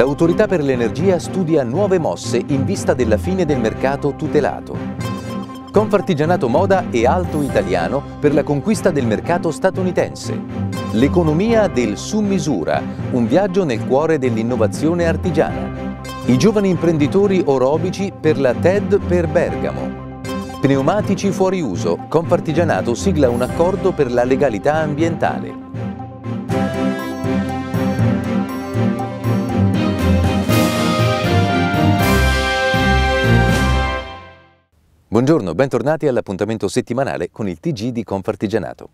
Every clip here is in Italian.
L'autorità per l'energia studia nuove mosse in vista della fine del mercato tutelato. Confartigianato Moda e Alto Italiano per la conquista del mercato statunitense. L'economia del su misura, un viaggio nel cuore dell'innovazione artigiana. I giovani imprenditori orobici per la TED per Bergamo. Pneumatici fuori uso, Confartigianato sigla un accordo per la legalità ambientale. Buongiorno, bentornati all'appuntamento settimanale con il TG di Confartigianato.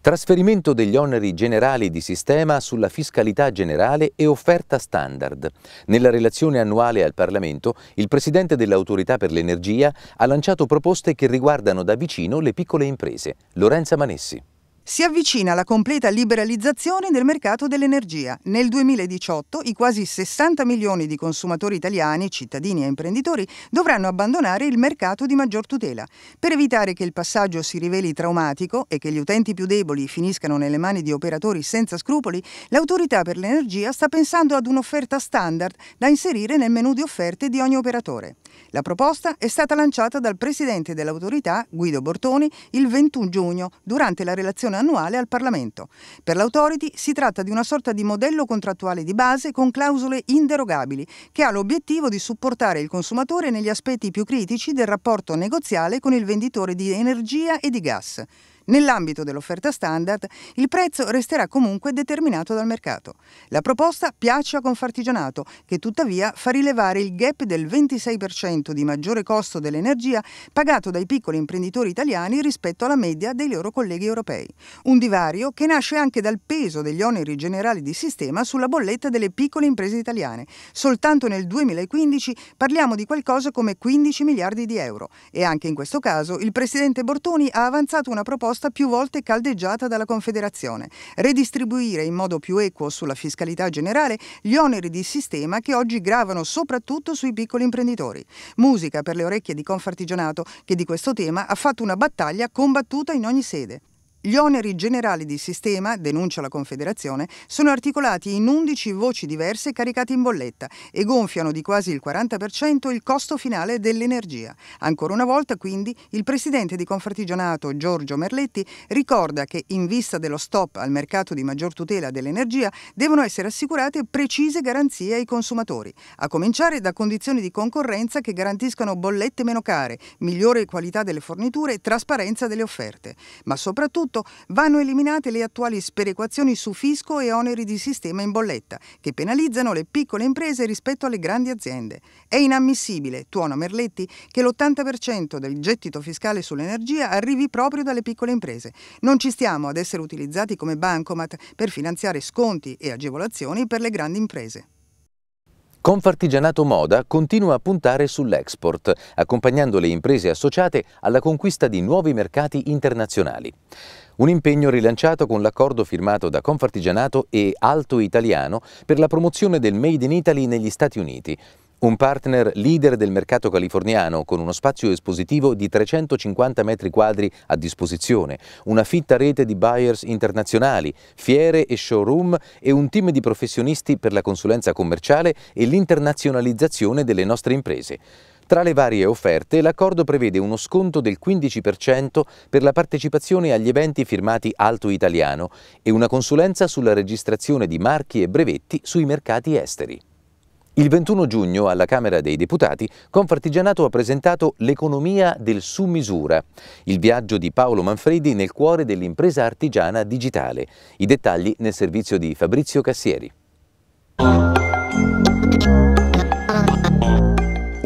Trasferimento degli oneri generali di sistema sulla fiscalità generale e offerta standard. Nella relazione annuale al Parlamento, il Presidente dell'Autorità per l'Energia ha lanciato proposte che riguardano da vicino le piccole imprese. Lorenza Manessi. Si avvicina alla completa liberalizzazione del mercato dell'energia. Nel 2018 i quasi 60 milioni di consumatori italiani, cittadini e imprenditori, dovranno abbandonare il mercato di maggior tutela. Per evitare che il passaggio si riveli traumatico e che gli utenti più deboli finiscano nelle mani di operatori senza scrupoli, l'autorità per l'energia sta pensando ad un'offerta standard da inserire nel menu di offerte di ogni operatore. La proposta è stata lanciata dal presidente dell'autorità, Guido Bortoni, il 21 giugno, durante la relazione relazione annuale al Parlamento. Per l'Authority si tratta di una sorta di modello contrattuale di base con clausole inderogabili che ha l'obiettivo di supportare il consumatore negli aspetti più critici del rapporto negoziale con il venditore di energia e di gas. Nell'ambito dell'offerta standard, il prezzo resterà comunque determinato dal mercato. La proposta piace a Confartigianato, che tuttavia fa rilevare il gap del 26% di maggiore costo dell'energia pagato dai piccoli imprenditori italiani rispetto alla media dei loro colleghi europei. Un divario che nasce anche dal peso degli oneri generali di sistema sulla bolletta delle piccole imprese italiane. Soltanto nel 2015 parliamo di qualcosa come 15 miliardi di euro e anche in questo caso il presidente Bortoni ha avanzato una proposta proposta più volte caldeggiata dalla Confederazione, redistribuire in modo più equo sulla fiscalità generale gli oneri di sistema che oggi gravano soprattutto sui piccoli imprenditori. Musica per le orecchie di Confartigianato che di questo tema ha fatto una battaglia combattuta in ogni sede. Gli oneri generali di sistema, denuncia la Confederazione, sono articolati in 11 voci diverse caricate in bolletta e gonfiano di quasi il 40% il costo finale dell'energia. Ancora una volta, quindi, il presidente di Confartigianato Giorgio Merletti ricorda che in vista dello stop al mercato di maggior tutela dell'energia devono essere assicurate precise garanzie ai consumatori, a cominciare da condizioni di concorrenza che garantiscano bollette meno care, migliore qualità delle forniture e trasparenza delle offerte, ma soprattutto soprattutto vanno eliminate le attuali sperequazioni su fisco e oneri di sistema in bolletta, che penalizzano le piccole imprese rispetto alle grandi aziende. È inammissibile, tuona Merletti, che l'80% del gettito fiscale sull'energia arrivi proprio dalle piccole imprese. Non ci stiamo ad essere utilizzati come bancomat per finanziare sconti e agevolazioni per le grandi imprese. Confartigianato Moda continua a puntare sull'export, accompagnando le imprese associate alla conquista di nuovi mercati internazionali. Un impegno rilanciato con l'accordo firmato da Confartigianato e Alto Italiano per la promozione del Made in Italy negli Stati Uniti, un partner leader del mercato californiano con uno spazio espositivo di 350 metri quadri a disposizione, una fitta rete di buyers internazionali, fiere e showroom e un team di professionisti per la consulenza commerciale e l'internazionalizzazione delle nostre imprese. Tra le varie offerte, l'accordo prevede uno sconto del 15% per la partecipazione agli eventi firmati Alto Italiano e una consulenza sulla registrazione di marchi e brevetti sui mercati esteri. Il 21 giugno alla Camera dei Deputati Confartigianato ha presentato L'economia del su misura, il viaggio di Paolo Manfredi nel cuore dell'impresa artigiana digitale. I dettagli nel servizio di Fabrizio Cassieri.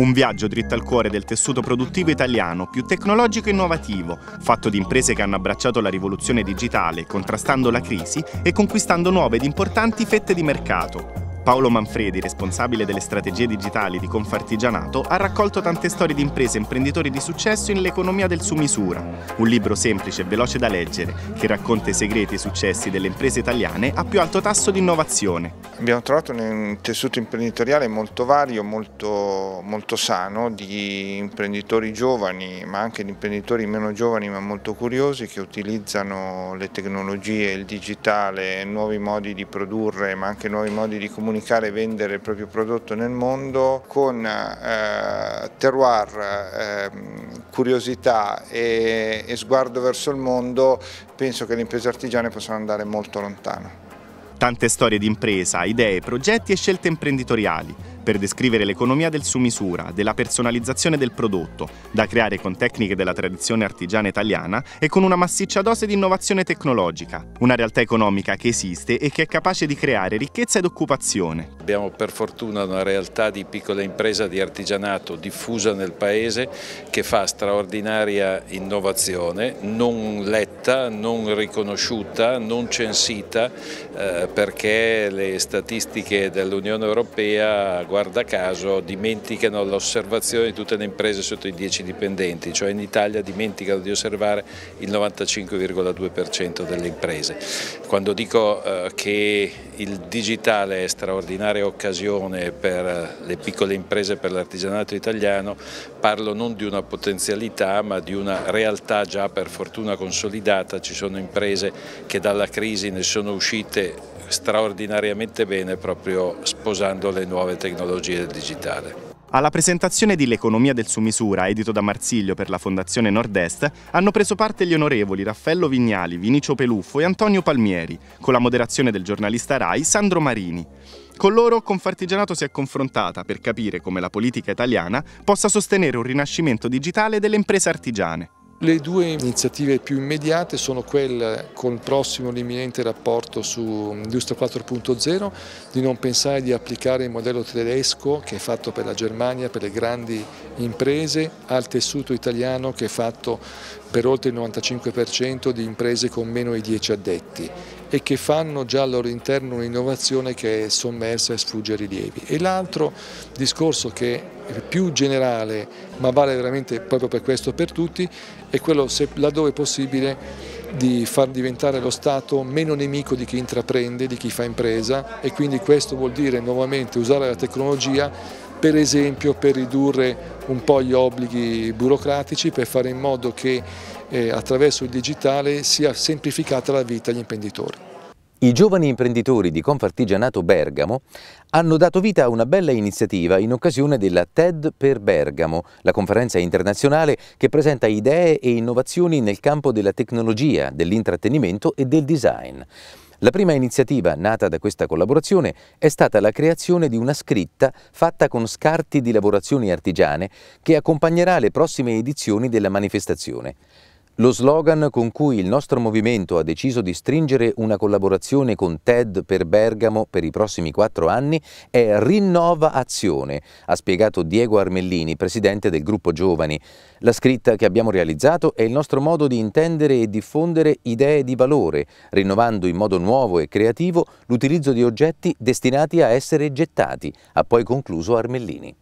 Un viaggio dritto al cuore del tessuto produttivo italiano, più tecnologico e innovativo, fatto di imprese che hanno abbracciato la rivoluzione digitale, contrastando la crisi e conquistando nuove ed importanti fette di mercato. Paolo Manfredi, responsabile delle strategie digitali di Confartigianato, ha raccolto tante storie di imprese e imprenditori di successo in L'economia del su misura, un libro semplice e veloce da leggere che racconta i segreti e i successi delle imprese italiane a più alto tasso di innovazione. Abbiamo trovato un tessuto imprenditoriale molto vario, molto, molto sano, di imprenditori giovani, ma anche di imprenditori meno giovani ma molto curiosi che utilizzano le tecnologie, il digitale, nuovi modi di produrre, ma anche nuovi modi di comunicare comunicare e vendere il proprio prodotto nel mondo con eh, terroir, eh, curiosità e, e sguardo verso il mondo, penso che le imprese artigiane possano andare molto lontano. Tante storie di impresa, idee, progetti e scelte imprenditoriali per descrivere l'economia del su misura, della personalizzazione del prodotto, da creare con tecniche della tradizione artigiana italiana e con una massiccia dose di innovazione tecnologica, una realtà economica che esiste e che è capace di creare ricchezza ed occupazione. Abbiamo per fortuna una realtà di piccola impresa di artigianato diffusa nel paese che fa straordinaria innovazione, non letta, non riconosciuta, non censita, eh, perché le statistiche dell'Unione Europea guarda caso dimenticano l'osservazione di tutte le imprese sotto i 10 dipendenti, cioè in Italia dimenticano di osservare il 95,2% delle imprese. Quando dico eh, che il digitale è straordinaria occasione per le piccole imprese e per l'artigianato italiano, parlo non di una potenzialità ma di una realtà già per fortuna consolidata, ci sono imprese che dalla crisi ne sono uscite straordinariamente bene proprio sposando le nuove tecnologie del digitale. Alla presentazione di L'economia del su misura, edito da Marsiglio per la Fondazione Nord-Est, hanno preso parte gli onorevoli Raffaello Vignali, Vinicio Peluffo e Antonio Palmieri, con la moderazione del giornalista Rai Sandro Marini. Con loro Confartigianato si è confrontata per capire come la politica italiana possa sostenere un rinascimento digitale delle imprese artigiane. Le due iniziative più immediate sono quelle con il prossimo imminente rapporto su Industria 4.0, di non pensare di applicare il modello tedesco che è fatto per la Germania, per le grandi imprese, al tessuto italiano che è fatto per oltre il 95% di imprese con meno di 10 addetti e che fanno già al loro interno un'innovazione che è sommersa e sfugge rilievi. E l'altro discorso che più generale, ma vale veramente proprio per questo per tutti, è quello, se, laddove è possibile, di far diventare lo Stato meno nemico di chi intraprende, di chi fa impresa e quindi questo vuol dire nuovamente usare la tecnologia per esempio per ridurre un po' gli obblighi burocratici, per fare in modo che eh, attraverso il digitale sia semplificata la vita agli imprenditori. I giovani imprenditori di Confartigianato Bergamo hanno dato vita a una bella iniziativa in occasione della TED per Bergamo, la conferenza internazionale che presenta idee e innovazioni nel campo della tecnologia, dell'intrattenimento e del design. La prima iniziativa nata da questa collaborazione è stata la creazione di una scritta fatta con scarti di lavorazioni artigiane che accompagnerà le prossime edizioni della manifestazione. Lo slogan con cui il nostro movimento ha deciso di stringere una collaborazione con TED per Bergamo per i prossimi quattro anni è Rinnova Azione, ha spiegato Diego Armellini, presidente del gruppo Giovani. La scritta che abbiamo realizzato è il nostro modo di intendere e diffondere idee di valore, rinnovando in modo nuovo e creativo l'utilizzo di oggetti destinati a essere gettati, ha poi concluso Armellini.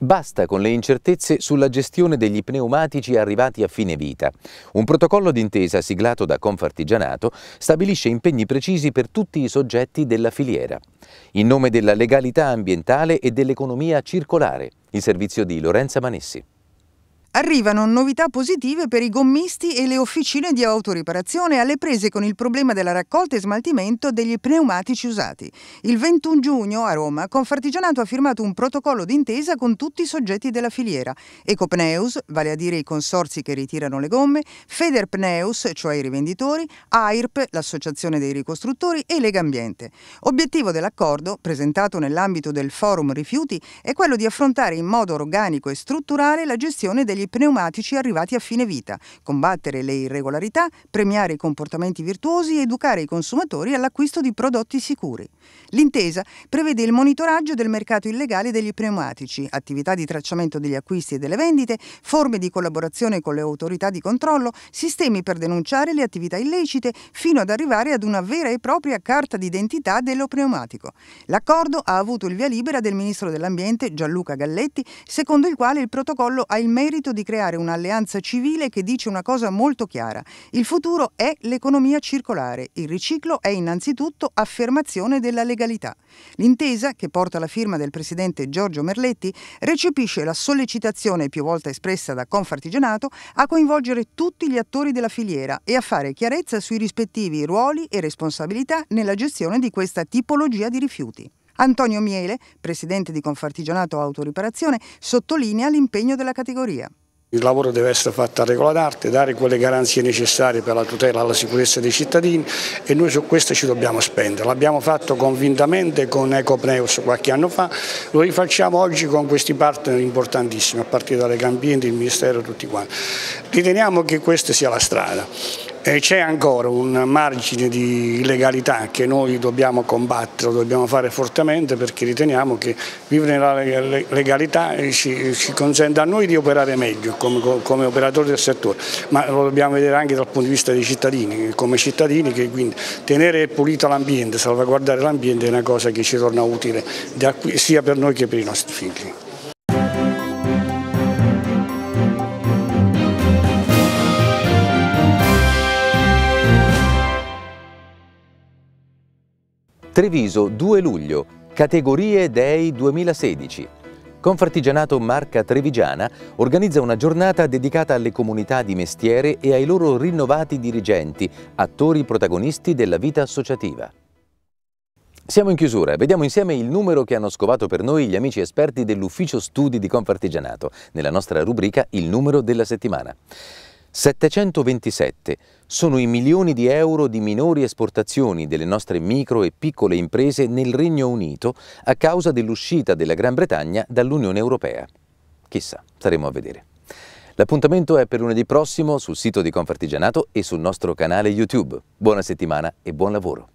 Basta con le incertezze sulla gestione degli pneumatici arrivati a fine vita. Un protocollo d'intesa siglato da Confartigianato stabilisce impegni precisi per tutti i soggetti della filiera. In nome della legalità ambientale e dell'economia circolare, il servizio di Lorenza Manessi. Arrivano novità positive per i gommisti e le officine di autoriparazione alle prese con il problema della raccolta e smaltimento degli pneumatici usati. Il 21 giugno a Roma Confartigianato ha firmato un protocollo d'intesa con tutti i soggetti della filiera. Ecopneus, vale a dire i consorzi che ritirano le gomme, Federpneus, cioè i rivenditori, AIRP, l'associazione dei ricostruttori e Legambiente. Obiettivo dell'accordo, presentato nell'ambito del Forum Rifiuti, è quello di affrontare in modo organico e strutturale la gestione degli pneumatici arrivati a fine vita, combattere le irregolarità, premiare i comportamenti virtuosi e educare i consumatori all'acquisto di prodotti sicuri. L'intesa prevede il monitoraggio del mercato illegale degli pneumatici, attività di tracciamento degli acquisti e delle vendite, forme di collaborazione con le autorità di controllo, sistemi per denunciare le attività illecite, fino ad arrivare ad una vera e propria carta d'identità dello pneumatico. L'accordo ha avuto il via libera del Ministro dell'Ambiente Gianluca Galletti, secondo il quale il protocollo ha il merito definito di creare un'alleanza civile che dice una cosa molto chiara. Il futuro è l'economia circolare. Il riciclo è innanzitutto affermazione della legalità. L'intesa, che porta la firma del presidente Giorgio Merletti, recepisce la sollecitazione più volte espressa da Confartigianato a coinvolgere tutti gli attori della filiera e a fare chiarezza sui rispettivi ruoli e responsabilità nella gestione di questa tipologia di rifiuti. Antonio Miele, presidente di Confartigianato Autoriparazione, sottolinea l'impegno della categoria. Il lavoro deve essere fatto a regola d'arte, dare quelle garanzie necessarie per la tutela e la sicurezza dei cittadini e noi su questo ci dobbiamo spendere. L'abbiamo fatto convintamente con Ecopneus qualche anno fa, lo rifacciamo oggi con questi partner importantissimi, a partire dalle Cambienti, il Ministero e tutti quanti. Riteniamo che questa sia la strada. Eh, c'è ancora un margine di legalità che noi dobbiamo combattere, dobbiamo fare fortemente perché riteniamo che vivere nella legalità eh, ci, ci consente a noi di operare meglio come, come, operatori del settore, ma lo dobbiamo vedere anche dal punto di vista dei cittadini, come cittadini che quindi tenere pulito l'ambiente, salvaguardare l'ambiente è una cosa che ci torna utile sia per noi che per i nostri figli. Treviso 2 luglio, categorie Dei 2016. Confartigianato Marca Trevigiana organizza una giornata dedicata alle comunità di mestiere e ai loro rinnovati dirigenti, attori protagonisti della vita associativa. Siamo in chiusura, vediamo insieme il numero che hanno scovato per noi gli amici esperti dell'Ufficio Studi di Confartigianato, nella nostra rubrica Il numero della settimana. 727 sono i milioni di euro di minori esportazioni delle nostre micro e piccole imprese nel Regno Unito a causa dell'uscita della Gran Bretagna dall'Unione Europea. Chissà, staremo a vedere. L'appuntamento è per lunedì prossimo sul sito di Confartigianato e sul nostro canale YouTube. Buona settimana e buon lavoro!